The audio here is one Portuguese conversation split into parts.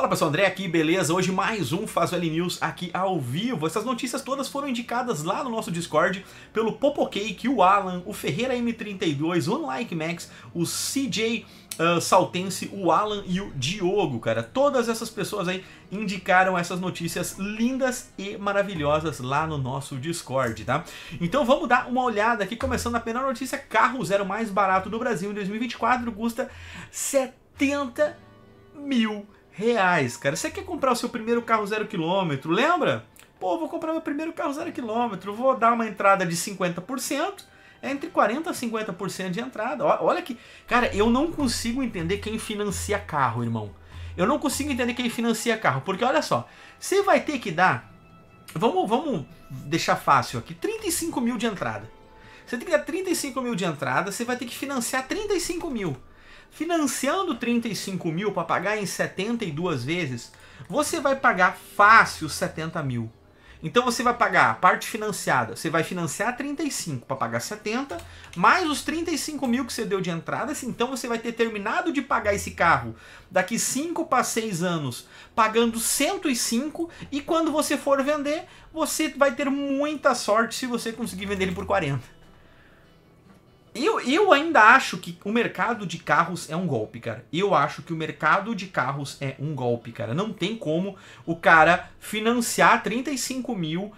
Fala pessoal, André aqui, beleza? Hoje mais um faz L News aqui ao vivo. Essas notícias todas foram indicadas lá no nosso Discord pelo Popocake, o Alan, o Ferreira M32, o Unlike Max, o CJ uh, ah, Saltense, o Alan e o Diogo, cara. Todas essas pessoas aí indicaram essas notícias lindas e maravilhosas lá no nosso Discord, tá? Então vamos dar uma olhada aqui, começando a primeira notícia. Carro zero mais barato do Brasil em 2024 custa 70 mil reais reais, cara. Você quer comprar o seu primeiro carro zero quilômetro, lembra? Pô, vou comprar meu primeiro carro zero quilômetro, vou dar uma entrada de 50%, é entre 40% a 50% de entrada. Olha que... Cara, eu não consigo entender quem financia carro, irmão. Eu não consigo entender quem financia carro, porque olha só, você vai ter que dar... Vamos, vamos deixar fácil aqui, 35 mil de entrada. Você tem que dar 35 mil de entrada, você vai ter que financiar 35 mil financiando 35 mil para pagar em 72 vezes, você vai pagar fácil 70 mil. Então você vai pagar a parte financiada, você vai financiar 35 para pagar 70, mais os 35 mil que você deu de entrada, assim, então você vai ter terminado de pagar esse carro daqui 5 para 6 anos, pagando 105, e quando você for vender, você vai ter muita sorte se você conseguir vender ele por 40. Eu, eu ainda acho que o mercado de carros é um golpe, cara. Eu acho que o mercado de carros é um golpe, cara. Não tem como o cara financiar 35 mil,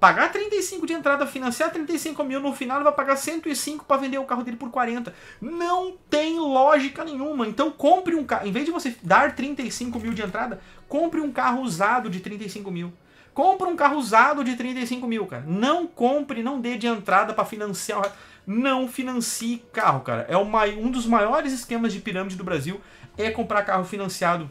pagar 35 de entrada, financiar 35 mil, no final ele vai pagar 105 para vender o carro dele por 40. Não tem lógica nenhuma. Então compre um carro. Em vez de você dar 35 mil de entrada, compre um carro usado de 35 mil. Compra um carro usado de 35 mil, cara. Não compre, não dê de entrada para financiar. Não financie carro, cara. É uma, um dos maiores esquemas de pirâmide do Brasil é comprar carro financiado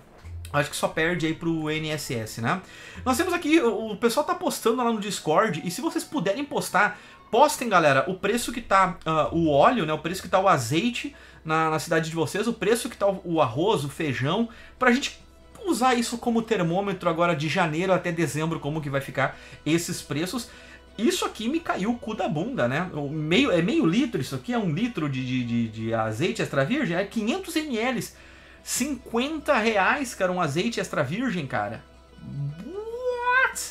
Acho que só perde aí pro NSS, né? Nós temos aqui, o pessoal tá postando lá no Discord, e se vocês puderem postar, postem, galera, o preço que tá uh, o óleo, né? O preço que tá o azeite na, na cidade de vocês, o preço que tá o, o arroz, o feijão, pra gente usar isso como termômetro agora de janeiro até dezembro, como que vai ficar esses preços. Isso aqui me caiu o cu da bunda, né? O meio, é meio litro isso aqui, é um litro de, de, de, de azeite extra virgem, é 500 ml. 50 reais, cara, um azeite extra virgem, cara. What?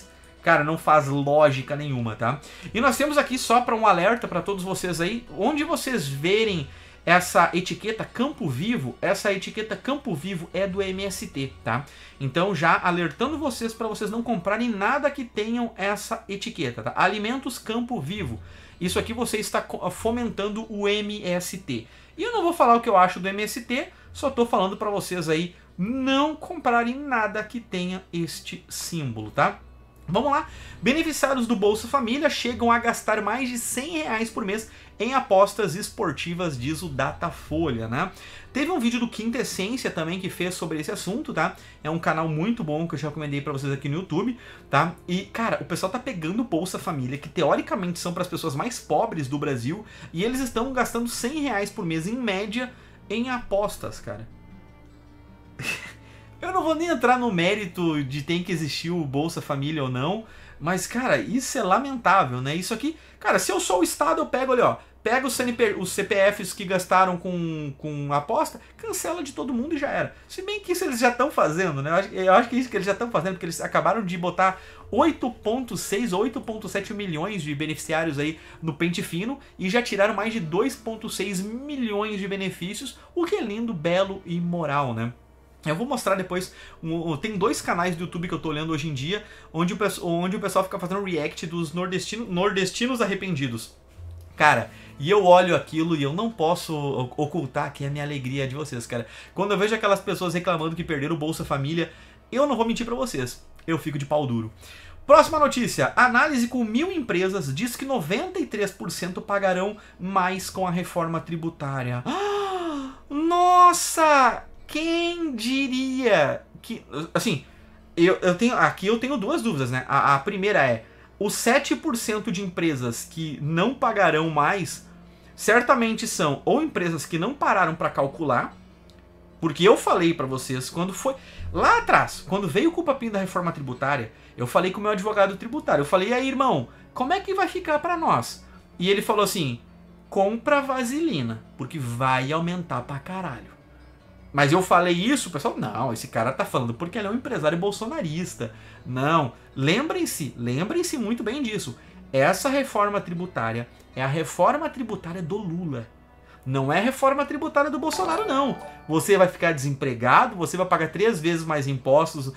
Cara, não faz lógica nenhuma, tá? E nós temos aqui só para um alerta para todos vocês aí, onde vocês verem essa etiqueta Campo Vivo, essa etiqueta Campo Vivo é do MST, tá? Então já alertando vocês para vocês não comprarem nada que tenham essa etiqueta, tá? Alimentos Campo Vivo. Isso aqui você está ah, fomentando o MST. E eu não vou falar o que eu acho do MST, só estou falando para vocês aí não comprarem nada que tenha este símbolo, tá? Vamos lá. Beneficiários do Bolsa Família chegam a gastar mais de 100 reais por mês em apostas esportivas, diz o Datafolha, né? Teve um vídeo do Quinta Essência também que fez sobre esse assunto, tá? É um canal muito bom que eu já recomendei para vocês aqui no YouTube, tá? E, cara, o pessoal tá pegando Bolsa Família, que teoricamente são para as pessoas mais pobres do Brasil, e eles estão gastando 100 reais por mês, em média, em apostas, cara. Eu não vou nem entrar no mérito de tem que existir o Bolsa Família ou não, mas, cara, isso é lamentável, né? Isso aqui, cara, se eu sou o Estado, eu pego ali, ó, pega os, CNP, os CPFs que gastaram com, com aposta, cancela de todo mundo e já era. Se bem que isso eles já estão fazendo, né? Eu acho, eu acho que é isso que eles já estão fazendo, porque eles acabaram de botar 8,6 ou 8,7 milhões de beneficiários aí no pente fino e já tiraram mais de 2,6 milhões de benefícios, o que é lindo, belo e moral, né? Eu vou mostrar depois. tem dois canais do YouTube que eu tô olhando hoje em dia, onde o, onde o pessoal fica fazendo react dos nordestino, nordestinos arrependidos. Cara, e eu olho aquilo e eu não posso ocultar que a é minha alegria de vocês, cara. Quando eu vejo aquelas pessoas reclamando que perderam o Bolsa Família, eu não vou mentir para vocês. Eu fico de pau duro. Próxima notícia: análise com mil empresas diz que 93% pagarão mais com a reforma tributária. nossa! Quem diria que. Assim, eu, eu tenho. Aqui eu tenho duas dúvidas, né? A, a primeira é: os 7% de empresas que não pagarão mais certamente são ou empresas que não pararam para calcular, porque eu falei para vocês quando foi lá atrás, quando veio o culpapinho da reforma tributária, eu falei com o meu advogado tributário, eu falei: "Aí, irmão, como é que vai ficar para nós?" E ele falou assim: "Compra vaselina, porque vai aumentar pra caralho." Mas eu falei isso, o pessoal, não, esse cara tá falando porque ele é um empresário bolsonarista. Não, lembrem-se, lembrem-se muito bem disso. Essa reforma tributária é a reforma tributária do Lula. Não é reforma tributária do Bolsonaro, não. Você vai ficar desempregado, você vai pagar três vezes mais impostos. Uh,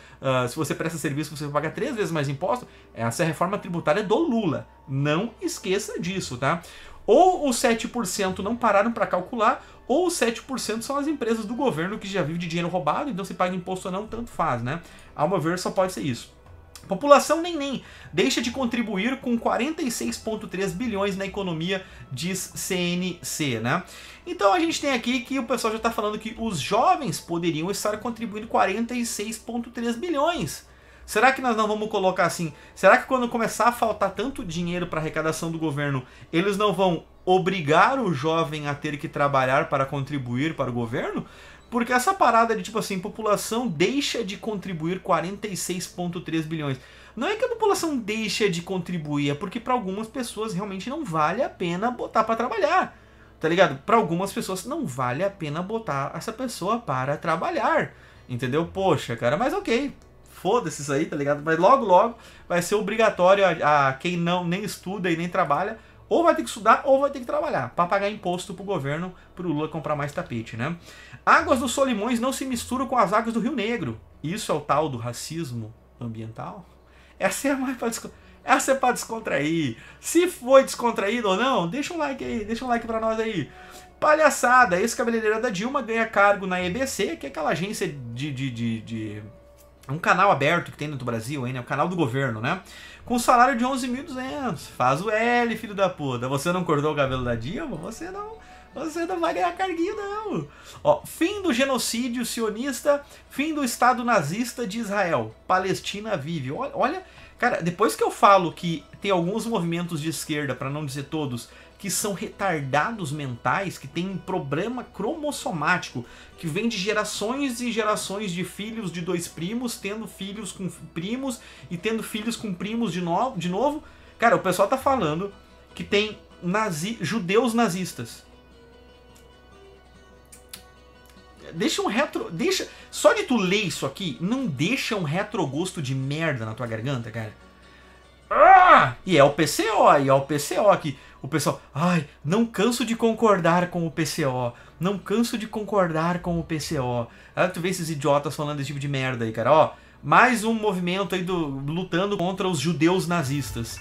se você presta serviço, você vai pagar três vezes mais impostos. Essa é a reforma tributária do Lula. Não esqueça disso, tá? Ou os 7% não pararam para calcular, ou os 7% são as empresas do governo que já vivem de dinheiro roubado, então se paga imposto ou não, tanto faz, né? Ao meu ver, só pode ser isso. População nem nem deixa de contribuir com 46,3 bilhões na economia, diz CNC, né? Então a gente tem aqui que o pessoal já está falando que os jovens poderiam estar contribuindo 46,3 bilhões Será que nós não vamos colocar assim? Será que quando começar a faltar tanto dinheiro para arrecadação do governo, eles não vão obrigar o jovem a ter que trabalhar para contribuir para o governo? Porque essa parada de tipo assim, população deixa de contribuir 46,3 bilhões. Não é que a população deixa de contribuir, é porque para algumas pessoas realmente não vale a pena botar para trabalhar. Tá ligado? Para algumas pessoas não vale a pena botar essa pessoa para trabalhar. Entendeu? Poxa, cara, mas ok foda-se isso aí, tá ligado? Mas logo, logo vai ser obrigatório a, a, quem não nem estuda e nem trabalha, ou vai ter que estudar ou vai ter que trabalhar, para pagar imposto pro governo, pro Lula comprar mais tapete, né? Águas dos Solimões não se misturam com as águas do Rio Negro. Isso é o tal do racismo ambiental? Essa é a mais para essa é pra descontrair. Se foi descontraído ou não, deixa um like aí, deixa um like pra nós aí. Palhaçada, ex-cabeleireira da Dilma ganha cargo na EBC, que é aquela agência de, de, de, de um canal aberto que tem no Brasil, hein, né? O canal do governo, né? Com salário de 11.200. Faz o L, filho da puta. Você não cortou o cabelo da Dilma? Você não. Você não vai ganhar carguinho, não. Ó, fim do genocídio sionista, fim do Estado nazista de Israel. Palestina vive. Olha, olha, cara, depois que eu falo que tem alguns movimentos de esquerda, para não dizer todos, que são retardados mentais, que têm um problema cromossomático, que vem de gerações e gerações de filhos de dois primos, tendo filhos com primos e tendo filhos com primos de, no de novo. Cara, o pessoal tá falando que tem nazi judeus nazistas. Deixa um retro. Deixa. Só de tu ler isso aqui, não deixa um retrogosto de merda na tua garganta, cara. Ah, e é o PCO, e é o PCO que o pessoal, ai, não canso de concordar com o PCO, não canso de concordar com o PCO. Aí ah, tu vê esses idiotas falando esse tipo de merda aí, cara, ó, mais um movimento aí do lutando contra os judeus nazistas.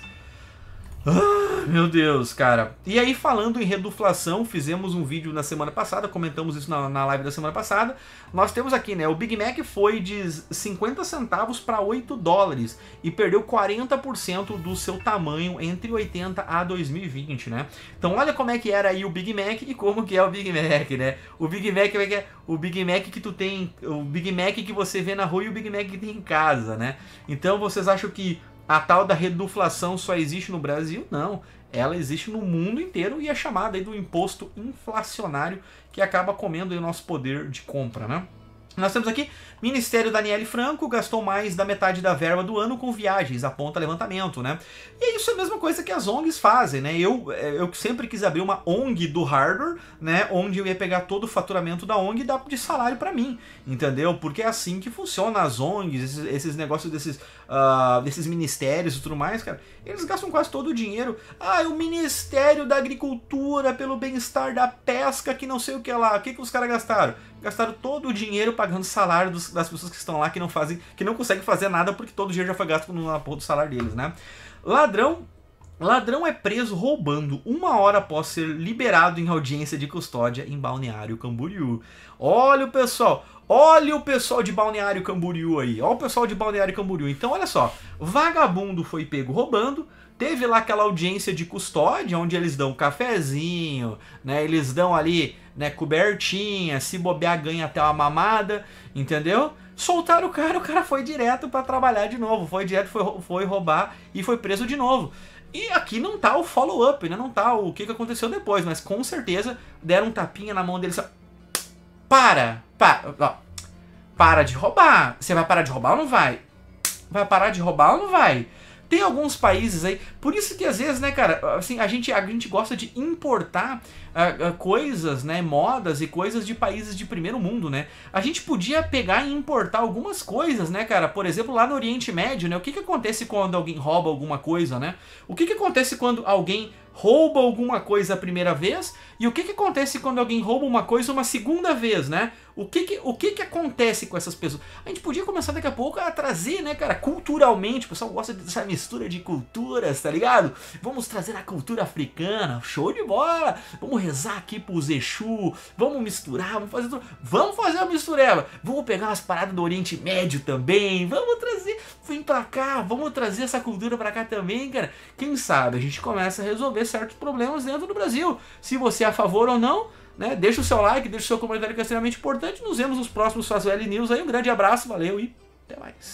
Ah! Meu Deus, cara. E aí, falando em reduflação, fizemos um vídeo na semana passada, comentamos isso na, na live da semana passada. Nós temos aqui, né? O Big Mac foi de 50 centavos para 8 dólares e perdeu 40% do seu tamanho entre 80 a 2020, né? Então, olha como é que era aí o Big Mac e como que é o Big Mac, né? O Big Mac é, é o Big Mac que tu tem, o Big Mac que você vê na rua e o Big Mac que tem em casa, né? Então, vocês acham que a tal da reduflação só existe no Brasil? Não. Ela existe no mundo inteiro e é chamada aí do imposto inflacionário que acaba comendo o nosso poder de compra, né? Nós temos aqui, Ministério Daniele Franco gastou mais da metade da verba do ano com viagens, aponta levantamento, né? E isso é a mesma coisa que as ONGs fazem, né? Eu, eh, eu sempre quis abrir uma ONG do hardware, né? Onde eu ia pegar todo o faturamento da ONG e dar de salário para mim, entendeu? Porque é assim que funciona as ONGs, esses, esses negócios desses, uh, desses ministérios e tudo mais, cara. Eles gastam quase todo o dinheiro. Ah, é o Ministério da Agricultura pelo bem-estar da pesca que não sei o que lá. O que, que os caras gastaram? gastaram todo o dinheiro pagando salário dos, das pessoas que estão lá, que não fazem, que não conseguem fazer nada porque todo o dinheiro já foi gasto na porra do salário deles, né? Ladrão Ladrão é preso roubando uma hora após ser liberado em audiência de custódia em Balneário Camboriú. Olha o pessoal, olha o pessoal de Balneário Camboriú aí, olha o pessoal de Balneário Camboriú. Então olha só, vagabundo foi pego roubando, Teve lá aquela audiência de custódia, onde eles dão cafezinho, né? Eles dão ali, né, cobertinha, se bobear ganha até uma mamada, entendeu? Soltaram o cara, o cara foi direto para trabalhar de novo, foi direto, foi, foi roubar e foi preso de novo. E aqui não tá o follow-up, né? Não tá o que, que aconteceu depois, mas com certeza deram um tapinha na mão dele. Só... Para! Para! Ó, para de roubar! Você vai parar de roubar ou não vai? Vai parar de roubar ou não vai? Tem alguns países aí, por isso que às vezes, né, cara, assim, a gente, a gente gosta de importar uh, uh, coisas, né, modas e coisas de países de primeiro mundo, né? A gente podia pegar e importar algumas coisas, né, cara? Por exemplo, lá no Oriente Médio, né, o que que acontece quando alguém rouba alguma coisa, né? O que que acontece quando alguém rouba alguma coisa a primeira vez? E o que que acontece quando alguém rouba uma coisa uma segunda vez, né? O que que, o que que acontece com essas pessoas? A gente podia começar daqui a pouco a trazer, né, cara, culturalmente. O pessoal gosta dessa mistura de culturas, tá ligado? Vamos trazer a cultura africana, show de bola! Vamos rezar aqui pro Exu, vamos misturar, vamos fazer tudo. Vamos fazer uma mistureba. Vamos pegar umas paradas do Oriente Médio também. Vamos trazer, vem pra cá, vamos trazer essa cultura pra cá também, cara. Quem sabe a gente começa a resolver certos problemas dentro do Brasil. Se você é a favor ou não, né? Deixa o seu like, deixa o seu comentário que é extremamente importante. Nos vemos nos próximos Fazwell News aí. Um grande abraço, valeu e até mais.